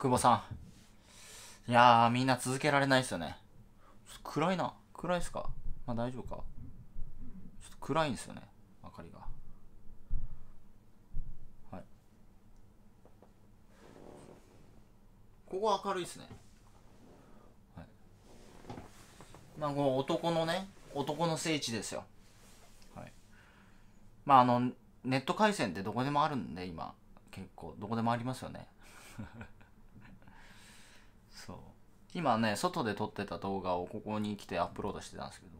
久保さん。いやー、みんな続けられないですよね。暗いな。暗いっすかまあ大丈夫か。ちょっと暗いんですよね。明かりが。はい。ここ明るいっすね。はい。まあこの男のね、男の聖地ですよ。はい。まああの、ネット回線ってどこでもあるんで、今。結構、どこでもありますよね。今ね外で撮ってた動画をここに来てアップロードしてたんですけど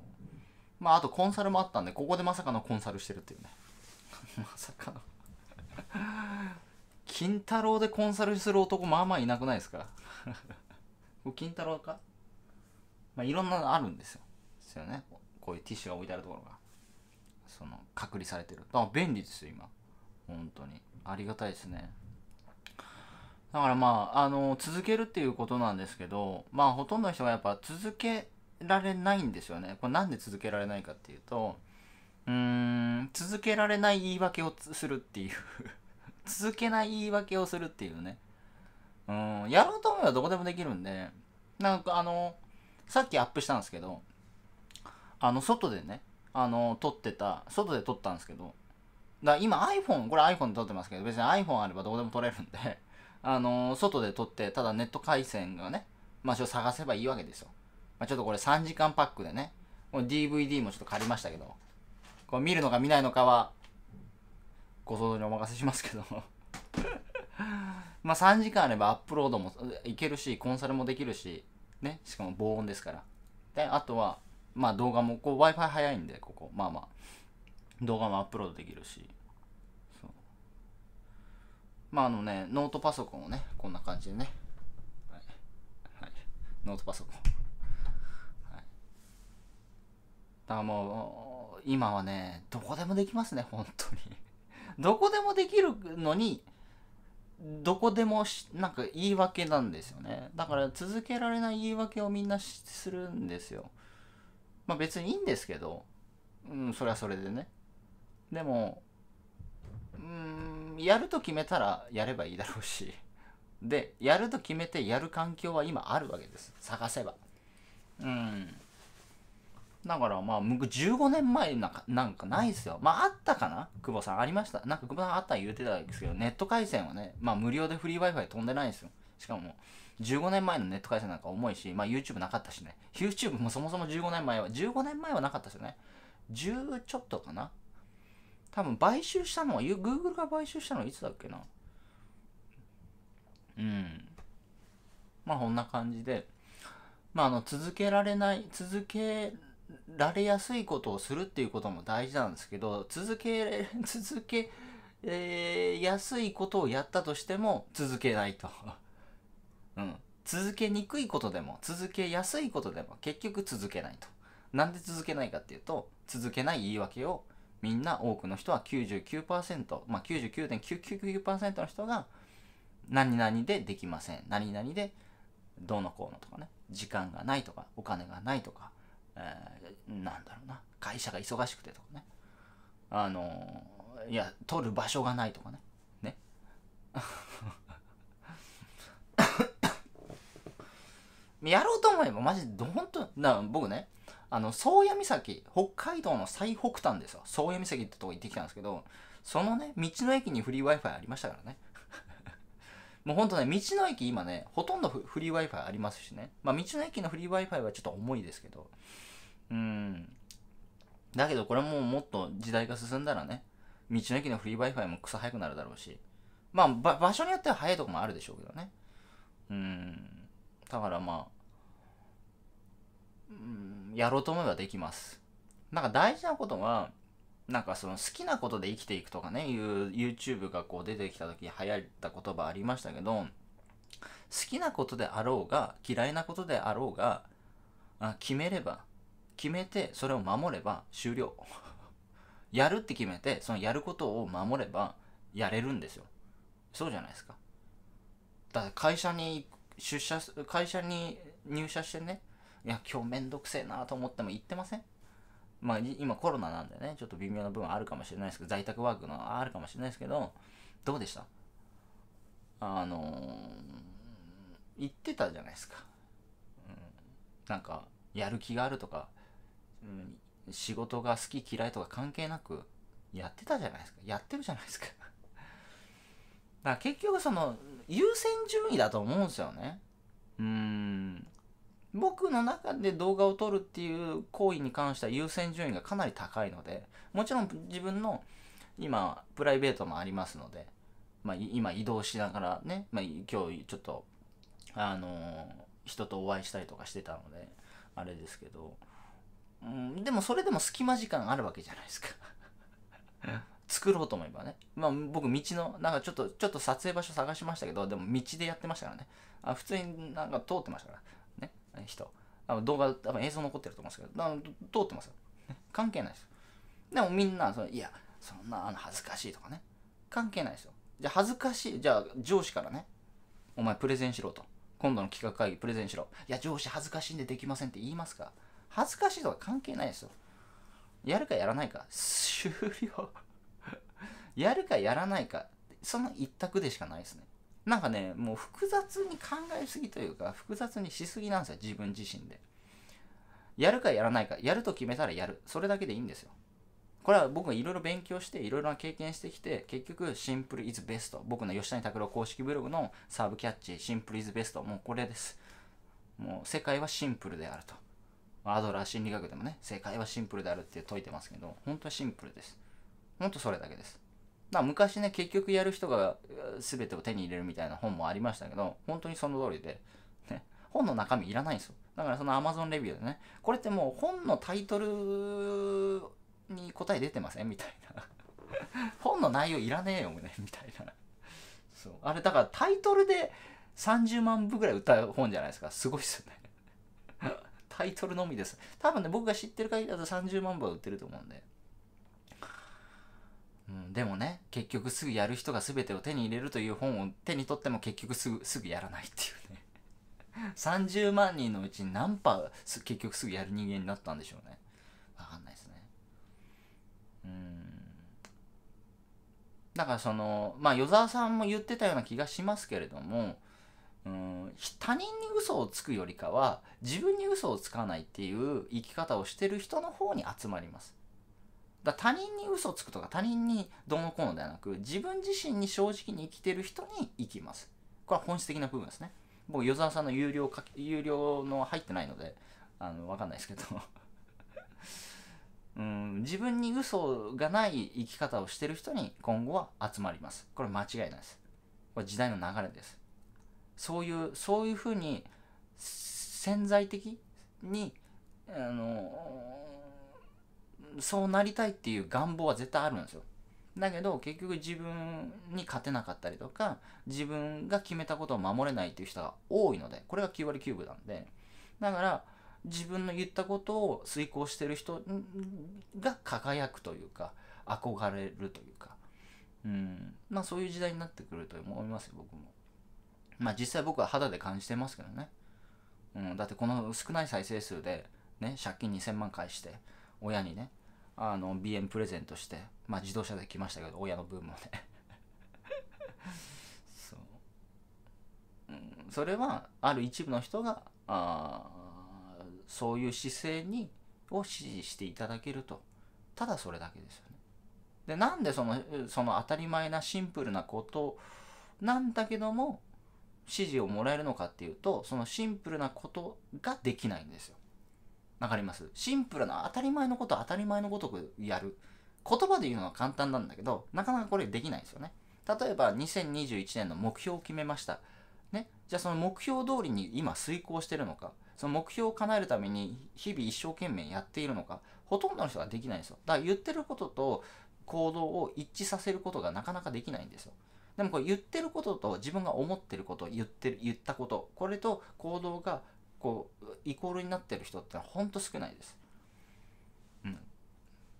まああとコンサルもあったんでここでまさかのコンサルしてるっていうね まさかの 金太郎でコンサルする男まあまあいなくないですか 金太郎かまあいろんなのあるんですよですよねこういうティッシュが置いてあるところがその隔離されてるだから便利ですよ今本当にありがたいですねだからまあ、あの、続けるっていうことなんですけど、まあ、ほとんどの人がやっぱ続けられないんですよね。これなんで続けられないかっていうと、うーん、続けられない言い訳をするっていう 続けない言い訳をするっていうね。うん、やろうと思えばどこでもできるんで、なんかあの、さっきアップしたんですけど、あの、外でね、あの、撮ってた、外で撮ったんですけど、だ今 iPhone、これ iPhone で撮ってますけど、別に iPhone あればどこでも撮れるんであのー、外で撮って、ただネット回線がね、まあ、それを探せばいいわけですよ。まあ、ちょっとこれ3時間パックでね、もう DVD もちょっと借りましたけど、こ見るのか見ないのかは、ご想像にお任せしますけど まあ3時間あればアップロードもいけるし、コンサルもできるし、ね、しかも防音ですから。で、あとは、まあ動画も、こう Wi-Fi 早いんで、ここ、まあまあ、動画もアップロードできるし、まああのね、ノートパソコンをね、こんな感じでね。はい。はい、ノートパソコン。はい。だからもう、今はね、どこでもできますね、本当に。どこでもできるのに、どこでもし、なんか言い訳なんですよね。だから続けられない言い訳をみんなするんですよ。まあ別にいいんですけど、うん、それはそれでね。でも、うん、やると決めたらやればいいだろうしでやると決めてやる環境は今あるわけです探せばうんだからまあ15年前なんかなんかないですよまああったかな久保さんありましたなんか久保さんあった言うてたんですけどネット回線はねまあ無料でフリー Wi-Fi 飛んでないんですよしかも15年前のネット回線なんか重いし、まあ、YouTube なかったしね。YouTube もそもそも15年前は、15年前はなかったですよね。10ちょっとかな多分買収したのは、Google が買収したのはいつだっけな。うん。まあこんな感じで、まああの続けられない、続けられやすいことをするっていうことも大事なんですけど、続け、続け、えー、安いことをやったとしても続けないと。うん。続けにくいことでも、続けやすいことでも、結局続けないと。なんで続けないかっていうと、続けない言い訳をみんな多くの人は99%、まあ99.999、の人が何々でできません。何々でどうのこうのとかね。時間がないとか、お金がないとか、えー、なんだろうな。会社が忙しくてとかね。あのー、いや、取る場所がないとかね。ね。やろうと思えばマジで、ほんと、だ僕ね、あの宗谷岬北海道の最北端ですよ宗谷岬ってとこ行ってきたんですけどそのね道の駅にフリー w i f i ありましたからね もうほんとね道の駅今ねほとんどフリー w i f i ありますしねまあ道の駅のフリー w i f i はちょっと重いですけどうんだけどこれももっと時代が進んだらね道の駅のフリー w i f i も草早くなるだろうしまあ場所によっては早いとこもあるでしょうけどねうんだからまあうん、やろうと思えばできます。なんか大事なことは、なんかその好きなことで生きていくとかね、いう YouTube がこう出てきた時流行った言葉ありましたけど、好きなことであろうが、嫌いなことであろうが、あ決めれば、決めてそれを守れば終了。やるって決めて、そのやることを守ればやれるんですよ。そうじゃないですか。だから会社に出社、会社に入社してね、いや、今日めんどくせえなと思っても行ってませんまあ、今コロナなんでね、ちょっと微妙な部分あるかもしれないですけど、在宅ワークのあるかもしれないですけど、どうでしたあのー、言ってたじゃないですか。うん、なんか、やる気があるとか、うん、仕事が好き嫌いとか関係なく、やってたじゃないですか。やってるじゃないですか。だから結局その、優先順位だと思うんですよね。うん。僕の中で動画を撮るっていう行為に関しては優先順位がかなり高いので、もちろん自分の今、プライベートもありますので、まあ、今移動しながらね、まあ、今日ちょっと、あのー、人とお会いしたりとかしてたので、あれですけど、うん、でもそれでも隙間時間あるわけじゃないですか 作ろうと思えばね。まあ僕道の、なんかちょっと、ちょっと撮影場所探しましたけど、でも道でやってましたからね。あ普通になんか通ってましたから。人あの動画多分映像残ってると思うんですけど通ってますよ、関係ないですよ。でもみんなそのいやそんなあの恥ずかしいとかね関係ないですよじゃあ恥ずかしいじゃあ上司からねお前プレゼンしろと今度の企画会議プレゼンしろいや上司恥ずかしいんでできませんって言いますか恥ずかしいとか関係ないですよやるかやらないか終了 やるかやらないかその一択でしかないですねなんかねもう複雑に考えすぎというか複雑にしすぎなんですよ自分自身でやるかやらないかやると決めたらやるそれだけでいいんですよこれは僕がいろいろ勉強していろいろな経験してきて結局シンプルイズベスト僕の吉谷拓郎公式ブログのサーブキャッチシンプルイズベストもうこれですもう世界はシンプルであるとアドラー心理学でもね世界はシンプルであるって説いてますけど本当はシンプルです本当それだけですまあ、昔ね結局やる人が全てを手に入れるみたいな本もありましたけど本当にその通りで、ね、本の中身いらないんですよだからその Amazon レビューでねこれってもう本のタイトルに答え出てませんみたいな 本の内容いらねえよねみたいなそうあれだからタイトルで30万部ぐらい売った本じゃないですかすごいっすよね タイトルのみです多分ね僕が知ってる限りだと30万部は売ってると思うんで、うん、でもね結局すぐやる人が全てを手に入れるという本を手に取っても結局すぐすぐやらないっていうね30万人のうち何パー結局すぐやる人間になったんでしょうね分かんないですねうんだからそのまあ与沢さんも言ってたような気がしますけれどもうん他人に嘘をつくよりかは自分に嘘をつかないっていう生き方をしてる人の方に集まりますだ他人に嘘つくとか他人にどうのこうのではなく自分自身に正直に生きてる人に生きますこれは本質的な部分ですね僕与沢さんの有料か有料の入ってないのであの分かんないですけど うん自分に嘘がない生き方をしてる人に今後は集まりますこれ間違いないですこれ時代の流れですそういうそういうふうに潜在的にあのそうなりたいっていう願望は絶対あるんですよ。だけど結局自分に勝てなかったりとか自分が決めたことを守れないっていう人が多いのでこれが9割9分なんでだから自分の言ったことを遂行してる人が輝くというか憧れるというかうんまあそういう時代になってくると思いますよ僕もまあ実際僕は肌で感じてますけどね、うん、だってこの少ない再生数でね借金2000万返して親にねあの BM プレゼントして、まあ、自動車で来ましたけど親の分もね そう、うん、それはある一部の人があそういう姿勢にを支持していただけるとただそれだけですよねでなんでそのその当たり前なシンプルなことなんだけども支持をもらえるのかっていうとそのシンプルなことができないんですよわかりますシンプルな当たり前のことを当たり前のごとくやる。言葉で言うのは簡単なんだけど、なかなかこれできないですよね。例えば、2021年の目標を決めました。ね。じゃあその目標通りに今遂行してるのか、その目標を叶えるために日々一生懸命やっているのか、ほとんどの人ができないんですよ。だから言ってることと行動を一致させることがなかなかできないんですよ。でもこれ言ってることと自分が思ってること、言ってる、言ったこと、これと行動がこうイコールになってる人ってのはほんと少ないです。うん。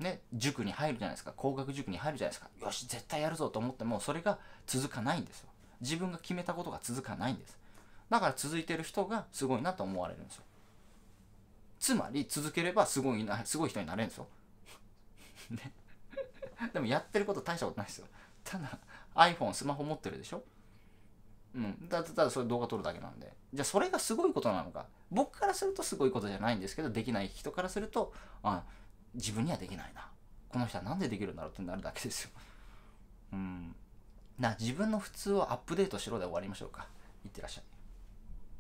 ね、塾に入るじゃないですか工学塾に入るじゃないですかよし絶対やるぞと思ってもそれが続かないんですよ自分が決めたことが続かないんですだから続いてる人がすごいなと思われるんですよつまり続ければすごいなすごい人になれるんですよ、ね、でもやってること大したことないですよただ iPhone スマホ持ってるでしょうん、だただそれ動画撮るだけなんでじゃあそれがすごいことなのか僕からするとすごいことじゃないんですけどできない人からするとあ自分にはできないなこの人は何でできるんだろうってなるだけですようんな自分の普通をアップデートしろで終わりましょうかいってらっしゃい